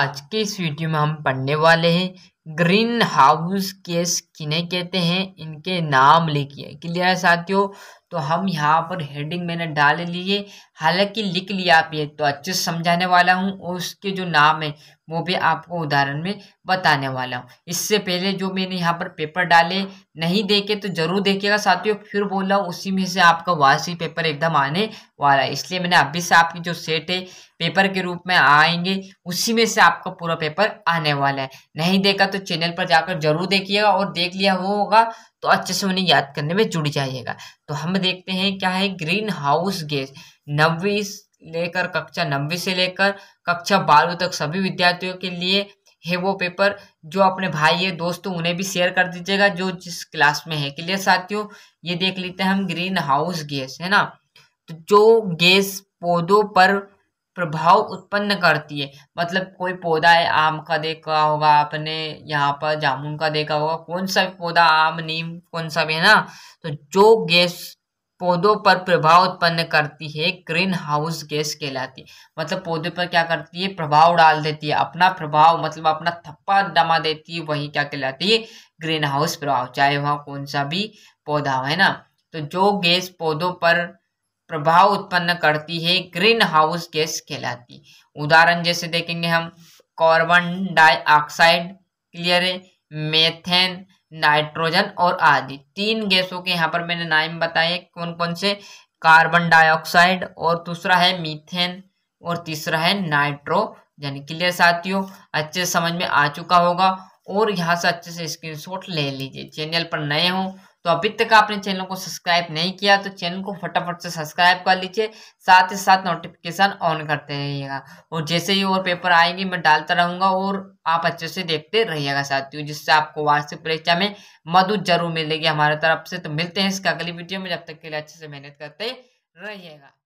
आज के इस वीडियो में हम पढ़ने वाले हैं ग्रीन हाउस केस किन्हें कहते हैं इनके नाम लिखिए क्लियर है साथियों तो हम यहाँ पर हेडिंग मैंने डाल लिए हालांकि लिख लिया आप ये तो अच्छे से समझाने वाला हूँ और उसके जो नाम है वो भी आपको उदाहरण में बताने वाला हूँ इससे पहले जो मैंने यहाँ पर पेपर डाले नहीं देखे तो जरूर देखिएगा साथियों फिर बोला उसी में से आपका वार्षिक पेपर एकदम आने वाला है इसलिए मैंने अभी से आपकी जो सेट है पेपर के रूप में आएंगे उसी में से आपका पूरा पेपर आने वाला है नहीं देखा तो चैनल पर जाकर जरूर देखिएगा और देख लिया होगा तो अच्छे से उन्हें याद करने में जुड़ जाइएगा तो हम देखते हैं क्या है ग्रीन हाउस गैस नब्बे लेकर कक्षा नब्बे से लेकर कक्षा बारहवीं तक सभी विद्यार्थियों के लिए है वो पेपर जो अपने भाई है दोस्तों उन्हें भी शेयर कर दीजिएगा जो जिस क्लास में है क्लियर साथियों ये देख लेते हैं हम ग्रीन हाउस गैस है ना तो जो गैस पौधों पर प्रभाव उत्पन्न करती है मतलब कोई पौधा है आम का देखा होगा आपने यहाँ पर जामुन का देखा होगा कौन सा भी पौधा आम नीम कौन सा भी है ना तो जो गैस पौधों पर प्रभाव उत्पन्न करती है ग्रीन हाउस गैस कहलाती है मतलब पौधे पर क्या करती है प्रभाव डाल देती है अपना प्रभाव मतलब अपना थप्पा दमा देती है वही क्या कहलाती है ग्रीन हाउस प्रभाव चाहे वहाँ कौन सा भी पौधा है ना तो जो गैस पौधों पर प्रभाव उत्पन्न करती है ग्रीन हाउस गैस कहलाती उदाहरण जैसे देखेंगे हम कार्बन डाइऑक्साइड क्लियर है मेथेन नाइट्रोजन और आदि तीन गैसों के यहाँ पर मैंने नाम बताए कौन कौन से कार्बन डाइऑक्साइड और दूसरा है मीथेन और तीसरा है नाइट्रोजन क्लियर साथियों अच्छे समझ में आ चुका होगा और यहाँ से अच्छे से स्क्रीनशॉट ले लीजिए चैनल पर नए हों तो अभी तक आपने चैनल को सब्सक्राइब नहीं किया तो चैनल को फटाफट से सब्सक्राइब कर लीजिए साथ ही साथ नोटिफिकेशन ऑन करते रहिएगा और जैसे ही और पेपर आएंगे मैं डालता रहूंगा और आप अच्छे से देखते रहिएगा साथियों जिससे आपको वार्षिक परीक्षा में मदद जरूर मिलेगी हमारे तरफ से तो मिलते हैं इसका अगली वीडियो में जब तक के लिए अच्छे से मेहनत करते रहिएगा